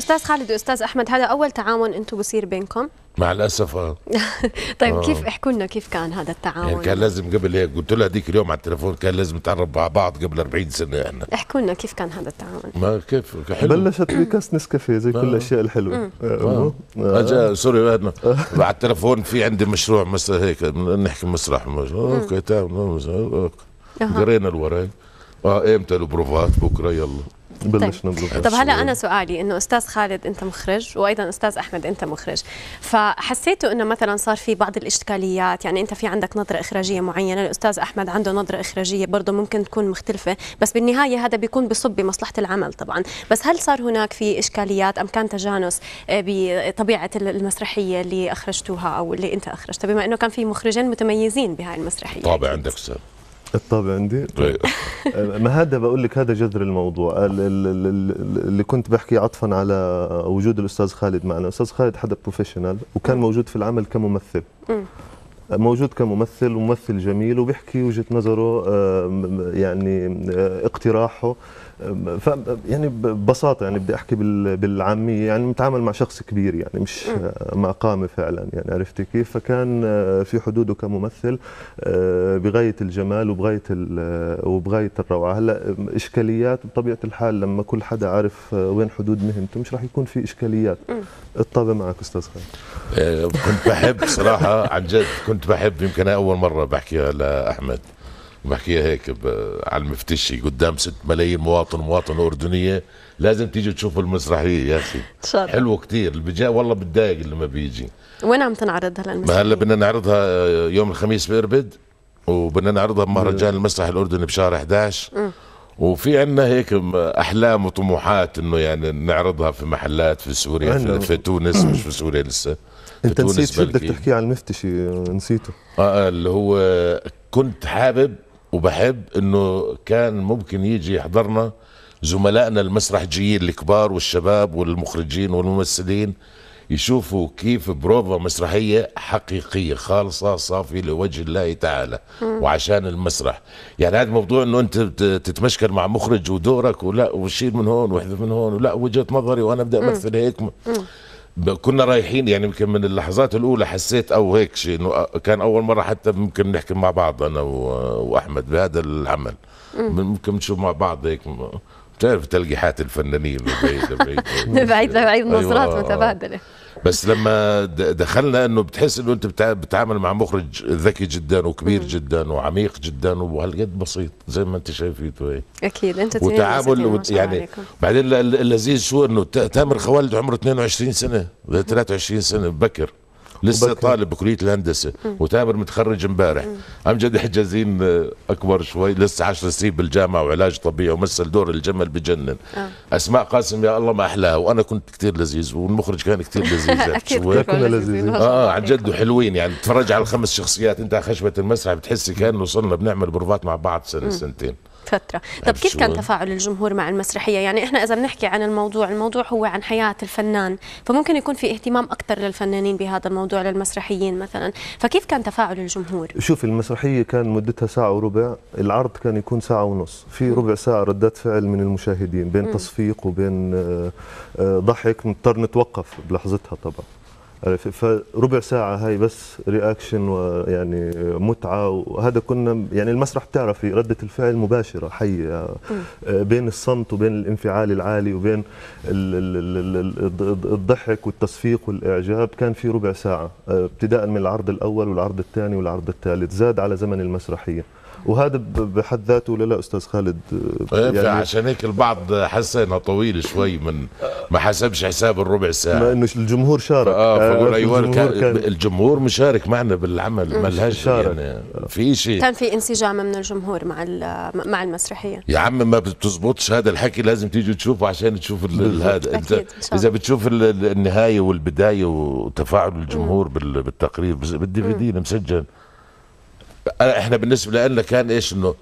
استاذ خالد واستاذ احمد هذا اول تعاون انتم بصير بينكم مع الاسف اه طيب آه. كيف احكوا لنا كيف كان هذا التعاون يعني كان لازم قبل هيك قلت لها هذيك اليوم على التليفون كان لازم نتعرف على بعض قبل 40 سنه احنا احكوا لنا كيف كان هذا التعاون ما كيف حلو بلشت بكاس نسكافيه زي كل آه. الاشياء الحلوه آه، أمم. اجا سوري على التليفون في عندي مشروع مثلا هيك نحكي مسرح اوكي تمام قرينا الورق اه امتى البروفات بكره يلا بلش طيب. هلا انا سؤالي انه استاذ خالد انت مخرج وايضا استاذ احمد انت مخرج فحسيتوا انه مثلا صار في بعض الاشكاليات يعني انت في عندك نظره اخراجيه معينه الاستاذ احمد عنده نظره اخراجيه برضه ممكن تكون مختلفه بس بالنهايه هذا بيكون بصب بمصلحه العمل طبعا بس هل صار هناك في اشكاليات ام كان تجانس آه، بطبيعه المسرحيه اللي اخرجتوها او اللي انت اخرجتها بما انه كان في مخرجين متميزين بهاي المسرحيه طابع عندك استاذ الطابع عندي طيب. أيوه. ما هذا بقول لك هذا جذر الموضوع اللي كنت بحكي عطفا على وجود الاستاذ خالد معنا الاستاذ خالد حدا بروفيشنال وكان موجود في العمل كممثل موجود كممثل وممثل جميل وبيحكي وجهه نظره آه، يعني آه، اقتراحه ف يعني ببساطه يعني بدي احكي بالعاميه يعني متعامل مع شخص كبير يعني مش مع قامه فعلا يعني عرفتي كيف فكان آه، في حدوده كممثل بغايه الجمال وبغايه وبغايه الروعه هلا اشكاليات بطبيعه الحال لما كل حدا عارف وين حدود مهنته مش راح يكون في اشكاليات الطابه معك استاذ خالد كنت بحب صراحه عن جد كنت كنت بحب يمكن اول مره بحكيها لاحمد بحكيها هيك على المفتشي قدام 6 ملايين مواطن مواطنه اردنيه لازم تيجي تشوف المسرحيه يا اخي حلوه كثير اللي بيجي والله بتضايق اللي ما بيجي وين عم تنعرض هلا المسرحيه؟ هلا بدنا نعرضها آه، يوم الخميس باربد وبدنا نعرضها بمهرجان المسرح الاردني بشهر 11 وفي عندنا هيك احلام وطموحات انه يعني نعرضها في محلات في سوريا في, في تونس مش في سوريا لسه في انت نسيت شو بدك تحكي عن المفتشي نسيته آه،, اه اللي هو كنت حابب وبحب انه كان ممكن يجي يحضرنا زملائنا المسرحجيين الكبار والشباب والمخرجين والممثلين يشوفوا كيف بروفا مسرحيه حقيقيه خالصه صافي لوجه الله تعالى وعشان المسرح يعني هذا موضوع انه انت تتمشكل مع مخرج ودورك ولا وشيل من هون واحذف من هون ولا وجهه نظري وانا بدي امثل هيك كنا رايحين يعني يمكن من اللحظات الاولى حسيت او هيك شيء انه آه، كان اول مره حتى ممكن نحكي مع بعض انا واحمد بهذا العمل ممكن نشوف مع بعض هيك بتعرف تلقيحات الفنانين بعيد بعيد بعيد بعيد أيوة. نظرات متبادله بس لما دخلنا انه بتحس انه انت بتتعامل مع مخرج ذكي جدا وكبير جدا وعميق جدا وهالقد بسيط زي ما انت شايفيته هي إيه. اكيد انت وتعامل و... يعني بعدين اللذيذ شو انه تامر خوالد عمره 22 سنه 23 سنه بكر لسه طالب بكليه الهندسه وتامر متخرج امبارح امجد حجازين آه، اكبر شوي لسه 10 سنين بالجامعه وعلاج طبيعي ومثل دور الجمل بجنن آه. اسماء قاسم يا الله ما احلاها وانا كنت كثير لذيذ والمخرج كان كثير لذيذ اكيد كنا لذيذين آه،, اه عن جد وحلوين يعني تتفرج على الخمس شخصيات انت على خشبه المسرح بتحسي كانه صرنا بنعمل بروفات مع بعض سنه سنتين فترة طب كيف كان تفاعل الجمهور مع المسرحية يعني إحنا إذا بنحكي عن الموضوع الموضوع هو عن حياة الفنان فممكن يكون في اهتمام أكثر للفنانين بهذا الموضوع للمسرحيين مثلا فكيف كان تفاعل الجمهور شوف المسرحية كان مدتها ساعة وربع العرض كان يكون ساعة ونص في ربع ساعة ردات فعل من المشاهدين بين تصفيق وبين آه، آه، ضحك نضطر نتوقف بلحظتها طبعا فربع ساعة هاي بس رياكشن ويعني متعة وهذا كنا يعني المسرح بتعرفي ردة الفعل مباشرة حية بين الصمت وبين الانفعال العالي وبين الضحك والتصفيق والإعجاب كان في ربع ساعة آه، ابتداء من العرض الأول والعرض الثاني والعرض الثالث زاد على زمن المسرحية وهذا بحد ذاته ولا لا استاذ خالد آه، إيه، يعني عشان هيك البعض حس انها طويل شوي من ما حسبش حساب الربع ساعه ما انه الجمهور شارك اه فقول آه، ايوه الجمهور, كان الجمهور مشارك معنا بالعمل ما لهاش يعني في شيء كان في انسجام من الجمهور مع مع المسرحيه يا عم ما بتزبطش هذا الحكي لازم تيجي تشوفه عشان تشوف هذا انت اذا بتشوف النهايه والبدايه وتفاعل الجمهور بالتقرير بالدي في دي مسجل احنا بالنسبه لنا كان ايش انه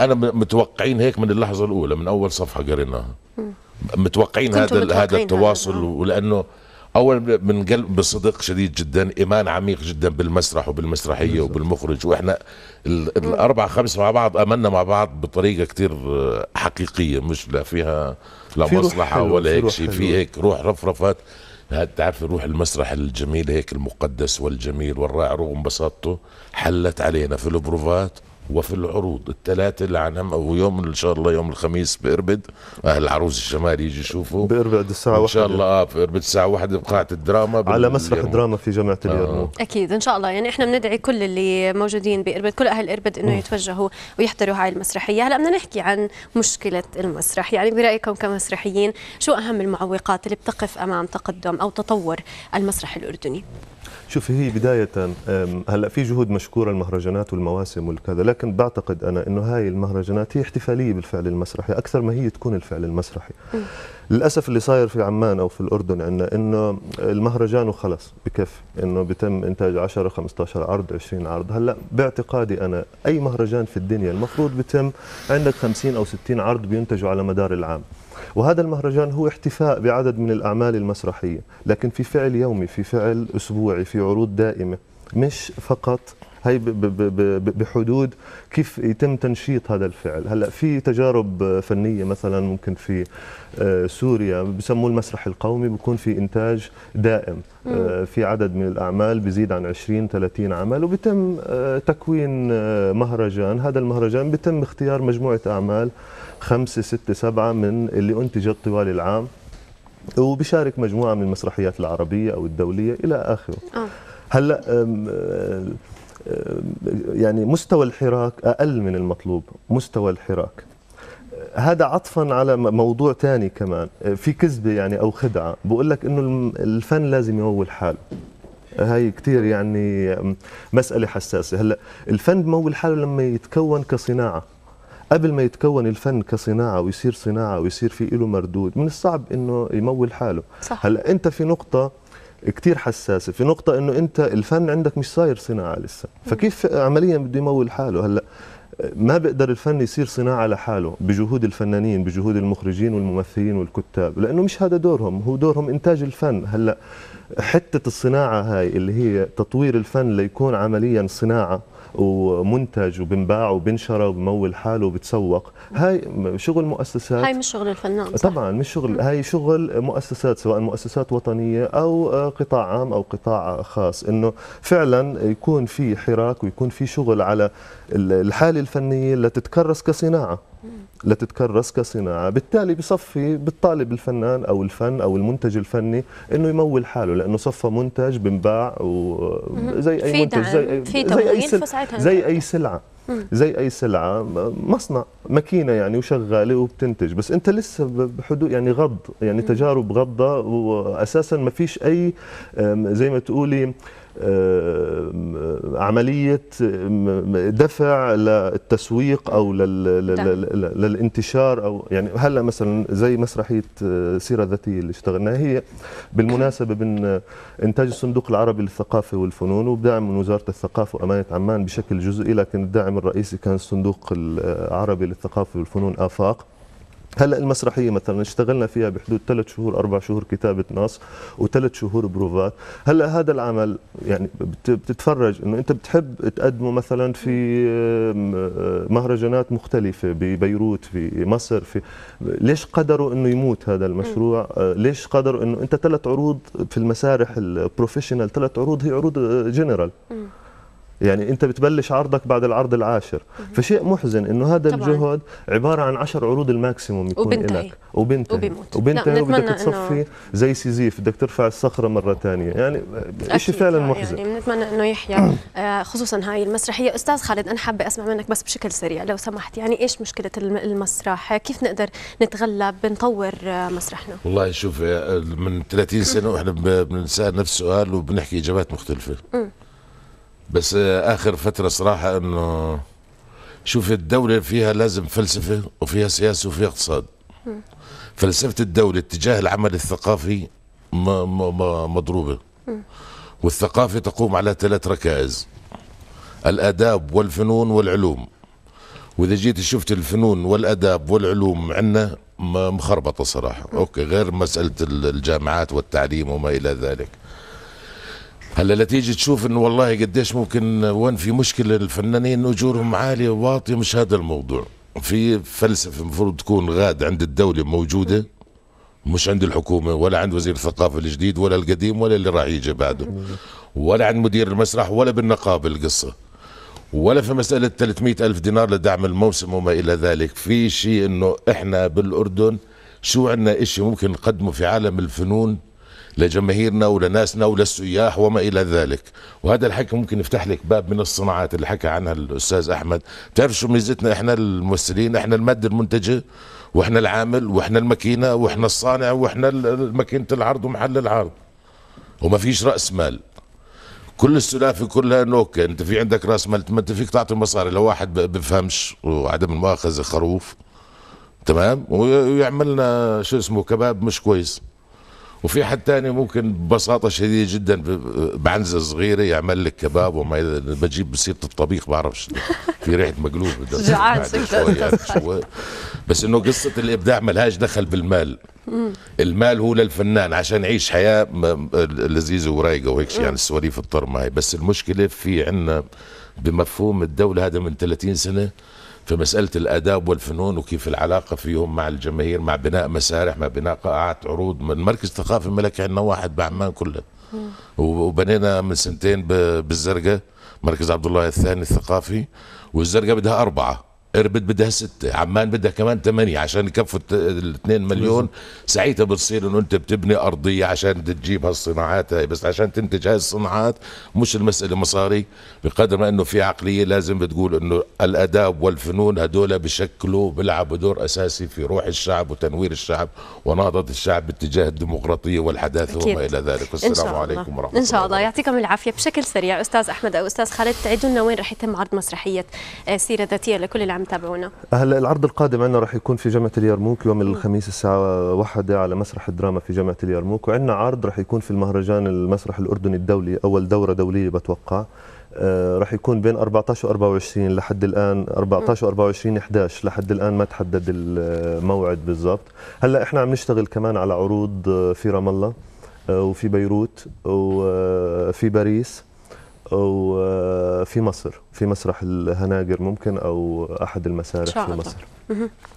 انا متوقعين هيك من اللحظه الاولى من اول صفحه قريناها متوقعين هذا متوقعين هذا التواصل هذا. آه. ولانه اول من قلب بصدق شديد جدا ايمان عميق جدا بالمسرح وبالمسرحيه بالزبط. وبالمخرج واحنا الاربع خمس مع بعض امنا مع بعض بطريقه كثير آه، حقيقيه مش لا فيها لا في مصلحه ولا هيك شيء في هيك روح رفرفات تعرف روح المسرح الجميل هيك المقدس والجميل والرائع رغم بساطته حلت علينا في البروفات وفي العروض الثلاثة اللي عنهم ويوم إن شاء الله يوم الخميس بإربد أهل العروس الشمال يجي يشوفوا بإربد آه، الساعة واحدة إن شاء الله آه بإربد الساعة واحدة بقاعة الدراما على مسرح الدراما في جامعة اليرموك آه. أكيد إن شاء الله يعني إحنا بندعي كل اللي موجودين بإربد كل أهل إربد إنه يتوجهوا ويحضروا هاي المسرحية هلا بدنا نحكي عن مشكلة المسرح يعني برأيكم كمسرحيين شو أهم المعوقات اللي بتقف أمام تقدم أو تطور المسرح الأردني شوفي هي بداية هلا في جهود مشكورة المهرجانات والمواسم والكذا لكن بعتقد انا انه هاي المهرجانات هي احتفاليه بالفعل المسرحي اكثر ما هي تكون الفعل المسرحي للاسف اللي صاير في عمان او في الاردن عندنا انه المهرجان وخلص بكفي انه بتم انتاج 10 15 عرض 20 عرض هلا باعتقادي انا اي مهرجان في الدنيا المفروض بتم عندك 50 او 60 عرض بينتجوا على مدار العام وهذا المهرجان هو احتفاء بعدد من الاعمال المسرحيه لكن في فعل يومي في فعل اسبوعي في عروض دائمه مش فقط هي بحدود كيف يتم تنشيط هذا الفعل هلا في تجارب فنيه مثلا ممكن في آه، سوريا بسموه المسرح القومي بيكون في انتاج دائم آه، في عدد من الاعمال بزيد عن 20 30 عمل وبيتم آه، تكوين مهرجان هذا المهرجان بيتم اختيار مجموعه اعمال خمسة ستة سبعة من اللي أنتجت طوال العام وبشارك مجموعة من المسرحيات العربية أو الدولية إلى آخره آه. هلأ يعني مستوى الحراك أقل من المطلوب مستوى الحراك هذا عطفا على موضوع ثاني كمان في كذبه يعني او خدعه بقول لك انه الفن لازم يمول حاله هاي كثير يعني مساله حساسه هلا الفن بمول حاله لما يتكون كصناعه قبل ما يتكون الفن كصناعه ويصير صناعه ويصير في له مردود من الصعب انه يمول حاله صح. هلا انت في نقطه كتير حساسه في نقطه انه انت الفن عندك مش صاير صناعه لسه فكيف عمليا بده يمول حاله هلا ما بيقدر الفن يصير صناعه لحاله بجهود الفنانين بجهود المخرجين والممثلين والكتاب لانه مش هذا دورهم هو دورهم انتاج الفن هلا حته الصناعه هاي اللي هي تطوير الفن ليكون عمليا صناعه ومنتج وبنباع وبنشرى وبمول حاله وبتسوق هاي شغل مؤسسات هاي مش شغل الفنان صح؟ طبعا مش شغل هاي شغل مؤسسات سواء مؤسسات وطنيه او قطاع عام او قطاع خاص انه فعلا يكون في حراك ويكون في شغل على الحاله الفنيه لتتكرس كصناعه لتتكرس كصناعه بالتالي بصفي بالطالب الفنان او الفن او المنتج الفني انه يمول حاله لانه صفى منتج بنباع وزي اي منتج زي, في زي اي سلعه زي اي سلعه زي اي سلعه مصنع ماكينه يعني وشغاله وبتنتج بس انت لسه بحدود يعني غض يعني تجارب غضه واساسا ما فيش اي زي ما تقولي آه، عملية دفع للتسويق أو نعم. للانتشار أو يعني هلأ مثلا زي مسرحية آه، سيرة ذاتية اللي اشتغلناها هي بالمناسبة من آه، إنتاج الصندوق العربي للثقافة والفنون وبدعم من وزارة الثقافة وأمانة عمان بشكل جزئي لكن الدعم الرئيسي كان الصندوق العربي للثقافة والفنون آفاق هلا المسرحيه مثلا اشتغلنا فيها بحدود ثلاث شهور اربع شهور كتابه نص وثلاث شهور بروفات هلا هذا العمل يعني بتتفرج انه انت بتحب تقدمه مثلا في آه، مهرجانات مختلفه ببيروت في مصر في ليش قدروا انه يموت هذا المشروع آه، ليش قدروا انه انت ثلاث عروض في المسارح البروفيشنال ثلاث عروض هي عروض آه، جنرال يعني انت بتبلش عرضك بعد العرض العاشر فشيء محزن انه هذا طبعاً. الجهد عباره عن 10 عروض الماكسيموم يكون وبنتهي. لك وبنتهي وبيموت وبنتهي وبدك تصفي زي سيزيف بدك ترفع الصخره مره ثانيه يعني شيء فعلا آه، محزن يعني بنتمنى انه يحيى آه، خصوصا هاي المسرحيه استاذ خالد انا حابه اسمع منك بس بشكل سريع لو سمحت يعني ايش مشكله المسرح كيف نقدر نتغلب بنطور آه، مسرحنا والله شوف من 30 سنه واحنا بنسال نفس السؤال وبنحكي اجابات مختلفه بس اخر فتره صراحه انه شوف الدوله فيها لازم فلسفه وفيها سياسه وفيها اقتصاد فلسفه الدوله اتجاه العمل الثقافي مضروبه والثقافه تقوم على ثلاث ركائز الاداب والفنون والعلوم واذا جيت شفت الفنون والاداب والعلوم عندنا مخربطه صراحه اوكي غير مساله الجامعات والتعليم وما الى ذلك هلا لتيجي تشوف انه والله قديش ممكن وين في مشكله الفنانين اجورهم عاليه وواطيه مش هذا الموضوع في فلسفه المفروض تكون غاد عند الدوله موجوده مش عند الحكومه ولا عند وزير الثقافه الجديد ولا القديم ولا اللي راح يجي بعده ولا عند مدير المسرح ولا بالنقابه القصه ولا في مسألة 300 ألف دينار لدعم الموسم وما إلى ذلك في شيء أنه إحنا بالأردن شو عندنا إشي ممكن نقدمه في عالم الفنون لجماهيرنا ولناسنا وللسياح وما إلى ذلك وهذا الحكي ممكن يفتح لك باب من الصناعات اللي حكى عنها الأستاذ أحمد بتعرف شو ميزتنا إحنا الممثلين إحنا المادة المنتجة وإحنا العامل وإحنا الماكينة وإحنا الصانع وإحنا ماكينة العرض ومحل العرض وما فيش رأس مال كل السلافه كلها نوكه انت في عندك راس مال ما انت فيك تعطي مصاري لو واحد بفهمش وعدم المؤاخذه خروف تمام ويعملنا شو اسمه كباب مش كويس وفي حد تاني ممكن ببساطه شديده جدا بعنزه صغيره يعمل لك كباب وما بجيب سيره الطبيخ بعرفش في ريحه مقلوب بس انه قصه الابداع لهاش دخل بالمال المال هو للفنان عشان يعيش حياه لذيذه ورايقه وهيك شيء يعني السواليف الطرمه بس المشكله في عندنا بمفهوم الدوله هذا من 30 سنه في مسألة الآداب والفنون وكيف العلاقة فيهم مع الجماهير مع بناء مسارح مع بناء قاعات عروض من مركز ثقافي الملك عندنا واحد بعمان كله وبنينا من سنتين بالزرقاء مركز عبد الله الثاني الثقافي والزرقاء بدها أربعة اربد بدها ستة عمان بدها كمان ثمانية عشان يكفوا الاثنين مليون ساعتها بتصير انه انت بتبني ارضية عشان تجيب هالصناعات هاي بس عشان تنتج هاي الصناعات مش المسألة مصاري بقدر ما انه في عقلية لازم بتقول انه الاداب والفنون هدول بشكلوا بيلعبوا دور اساسي في روح الشعب وتنوير الشعب ونهضة الشعب باتجاه الديمقراطية والحداثة وما الى ذلك والسلام عليكم ورحمة الله ان شاء الله يعطيكم العافية بشكل سريع استاذ احمد او استاذ خالد تعيدوا لنا وين رح يتم عرض مسرحية آه، سيرة ذاتية لكل العمل. عم تابعونا هلا العرض القادم عندنا راح يكون في جامعه اليرموك يوم الخميس الساعه واحدة على مسرح الدراما في جامعه اليرموك وعندنا عرض راح يكون في المهرجان المسرح الاردني الدولي اول دوره دوليه بتوقع آه راح يكون بين 14 و 24 لحد الان 14 و 24 11 لحد الان ما تحدد الموعد بالضبط هلا احنا عم نشتغل كمان على عروض آه، في رام الله آه، وفي بيروت وفي آه، باريس وفي آه، مصر في مسرح الهناجر ممكن او احد المسارح في مصر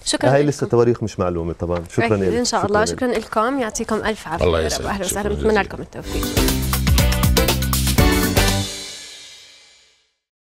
شكرا هاي لسه تواريخ مش معلومه طبعا شكرا لك ان شاء الله شكرا لكم يعطيكم الف عافيه الله يسعدك اهلا وسهلا بتمنى لكم التوفيق